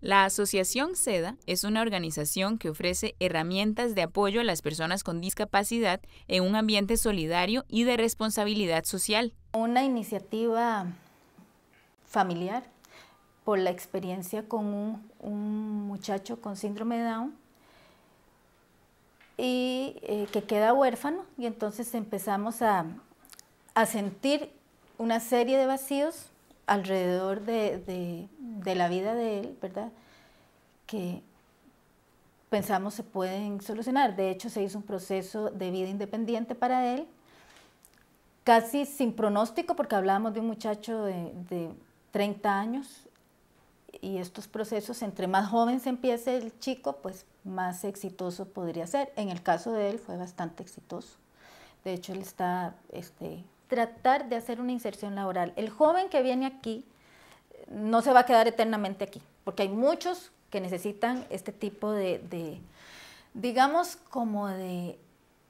La Asociación SEDA es una organización que ofrece herramientas de apoyo a las personas con discapacidad en un ambiente solidario y de responsabilidad social. Una iniciativa familiar por la experiencia con un, muchacho con síndrome de Down y eh, que queda huérfano y entonces empezamos a sentir una serie de vacíos alrededor de, de, la vida de él, ¿verdad? Que pensamos se pueden solucionar. De hecho, se hizo un proceso de vida independiente para él, casi sin pronóstico, porque hablábamos de un muchacho de, de 30 años, y estos procesos, entre más joven se empiece el chico, pues más exitoso podría ser. En el caso de él fue bastante exitoso. De hecho, él está este, tratar de hacer una inserción laboral. El joven que viene aquí no se va a quedar eternamente aquí, porque hay muchos que necesitan este tipo de, digamos, como de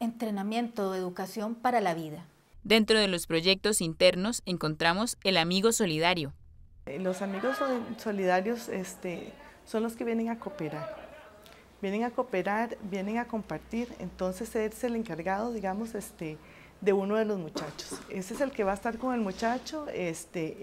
entrenamiento, de educación para la vida. Dentro de los proyectos internos encontramos el amigo solidario. Eh, los amigos solidarios este, son los que vienen a cooperar vienen a cooperar, vienen a compartir, entonces es el encargado, digamos, este, de uno de los muchachos. Ese es el que va a estar con el muchacho, este,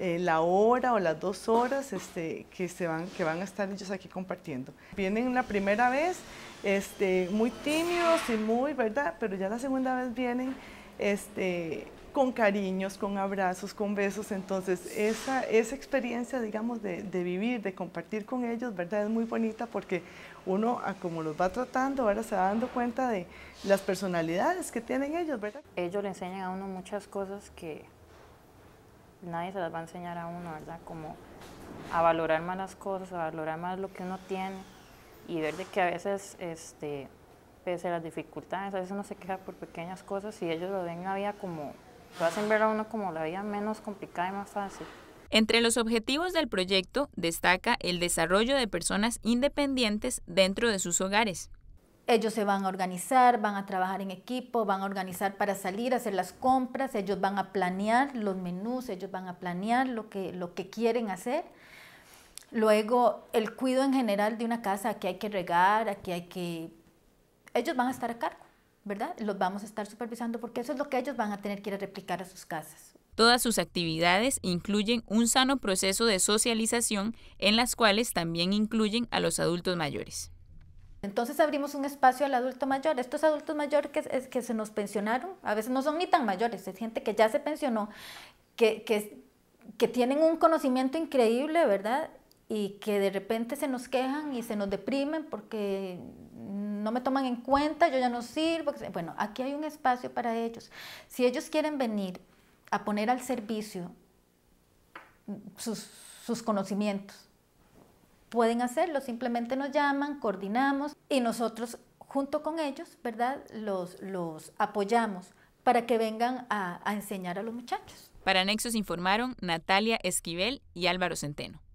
eh, la hora o las dos horas este, que, se van, que van a estar ellos aquí compartiendo. Vienen la primera vez este, muy tímidos y muy, ¿verdad? Pero ya la segunda vez vienen este, con cariños, con abrazos, con besos. Entonces, esa, esa experiencia, digamos, de, vivir, de compartir con ellos, ¿verdad? Es muy bonita porque uno, ah, como los va tratando, ahora se va dando cuenta de las personalidades que tienen ellos, ¿verdad? Ellos le enseñan a uno muchas cosas que nadie se las va a enseñar a uno, ¿verdad? Como a valorar más las cosas, a valorar más lo que uno tiene y ver de que a veces, este, pese a las dificultades, a veces uno se queja por pequeñas cosas y ellos lo ven la vida como lo hacen ver a uno como la vida menos complicada y más fácil. Entre los objetivos del proyecto destaca el desarrollo de personas independientes dentro de sus hogares. Ellos se van a organizar, van a trabajar en equipo, van a organizar para salir, a hacer las compras, ellos van a planear los menús, ellos van a planear lo que, lo que quieren hacer. Luego, el cuidado en general de una casa, aquí hay que regar, aquí hay que... Ellos van a estar a cargo. ¿verdad? Los vamos a estar supervisando porque eso es lo que ellos van a tener que ir a replicar a sus casas. Todas sus actividades incluyen un sano proceso de socialización en las cuales también incluyen a los adultos mayores. Entonces abrimos un espacio al adulto mayor. Estos adultos mayores que, es, que se nos pensionaron, a veces no son ni tan mayores, es gente que ya se pensionó, que, que, que tienen un conocimiento increíble, ¿verdad? Y que de repente se nos quejan y se nos deprimen porque no me toman en cuenta, yo ya no sirvo. Bueno, aquí hay un espacio para ellos. Si ellos quieren venir a poner al servicio sus, conocimientos, pueden hacerlo, simplemente nos llaman, coordinamos y nosotros junto con ellos, ¿verdad? Los, los apoyamos para que vengan a, enseñar a los muchachos. Para Anexos informaron Natalia Esquivel y Álvaro Centeno.